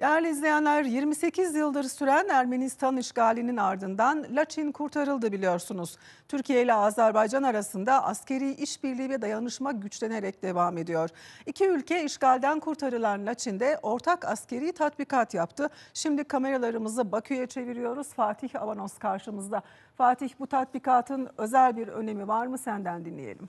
Değerli izleyenler 28 yıldır süren Ermenistan işgalinin ardından Laçin kurtarıldı biliyorsunuz. Türkiye ile Azerbaycan arasında askeri işbirliği ve dayanışma güçlenerek devam ediyor. İki ülke işgalden kurtarılan Laçin'de ortak askeri tatbikat yaptı. Şimdi kameralarımızı Bakü'ye çeviriyoruz. Fatih Avanos karşımızda. Fatih bu tatbikatın özel bir önemi var mı senden dinleyelim.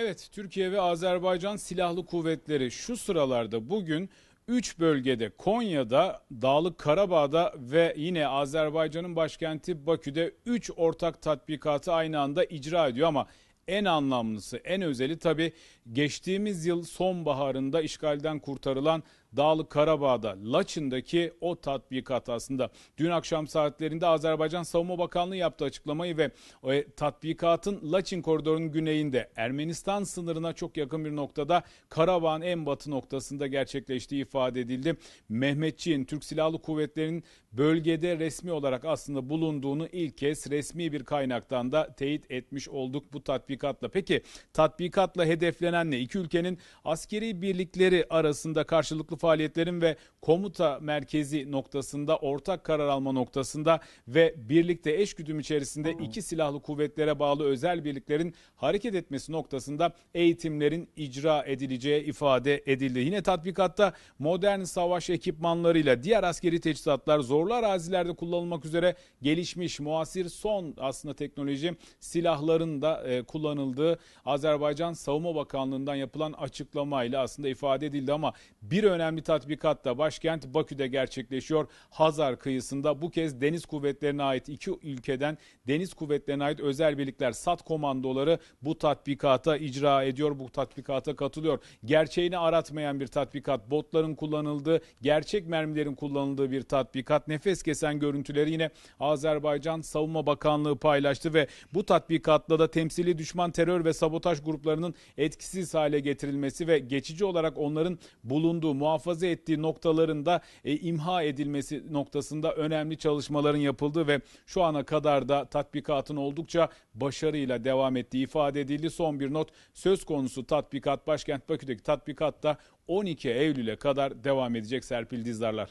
Evet, Türkiye ve Azerbaycan Silahlı Kuvvetleri şu sıralarda bugün 3 bölgede Konya'da, Dağlık Karabağ'da ve yine Azerbaycan'ın başkenti Bakü'de 3 ortak tatbikatı aynı anda icra ediyor ama en anlamlısı, en özeli tabii geçtiğimiz yıl sonbaharında işgalden kurtarılan Dağlı Karabağ'da Laçın'daki o tatbikat aslında. Dün akşam saatlerinde Azerbaycan Savunma Bakanlığı yaptı açıklamayı ve e, tatbikatın Laçın koridorunun güneyinde Ermenistan sınırına çok yakın bir noktada Karabağ'ın en batı noktasında gerçekleştiği ifade edildi. Mehmetçiğin Türk Silahlı Kuvvetleri'nin bölgede resmi olarak aslında bulunduğunu ilk kez resmi bir kaynaktan da teyit etmiş olduk bu tatbikatla. Peki tatbikatla hedeflenen ne? İki ülkenin askeri birlikleri arasında karşılıklı faaliyetlerin ve komuta merkezi noktasında ortak karar alma noktasında ve birlikte eş güdüm içerisinde iki silahlı kuvvetlere bağlı özel birliklerin hareket etmesi noktasında eğitimlerin icra edileceği ifade edildi. Yine tatbikatta modern savaş ekipmanlarıyla diğer askeri teçhizatlar zorlu arazilerde kullanılmak üzere gelişmiş muasir son aslında teknoloji silahların da e, kullanıldığı Azerbaycan Savunma Bakanlığı'ndan yapılan açıklamayla aslında ifade edildi ama bir önemli önemli tatbikat da başkent Bakü'de gerçekleşiyor. Hazar kıyısında bu kez deniz kuvvetlerine ait iki ülkeden deniz kuvvetlerine ait özel birlikler SAT komandoları bu tatbikata icra ediyor. Bu tatbikata katılıyor. Gerçeğini aratmayan bir tatbikat. Botların kullanıldığı, gerçek mermilerin kullanıldığı bir tatbikat. Nefes kesen görüntüleri yine Azerbaycan Savunma Bakanlığı paylaştı ve bu tatbikatla da temsili düşman terör ve sabotaj gruplarının etkisiz hale getirilmesi ve geçici olarak onların bulunduğu muhafazası muhafaza ettiği noktalarında e, imha edilmesi noktasında önemli çalışmaların yapıldığı ve şu ana kadar da tatbikatın oldukça başarıyla devam ettiği ifade edildi. Son bir not söz konusu tatbikat başkent Bakü'deki tatbikat da 12 Eylül'e kadar devam edecek Serpil Dizdarlar.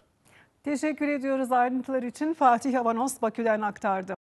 Teşekkür ediyoruz ayrıntılar için Fatih Avanos Bakü'den aktardı.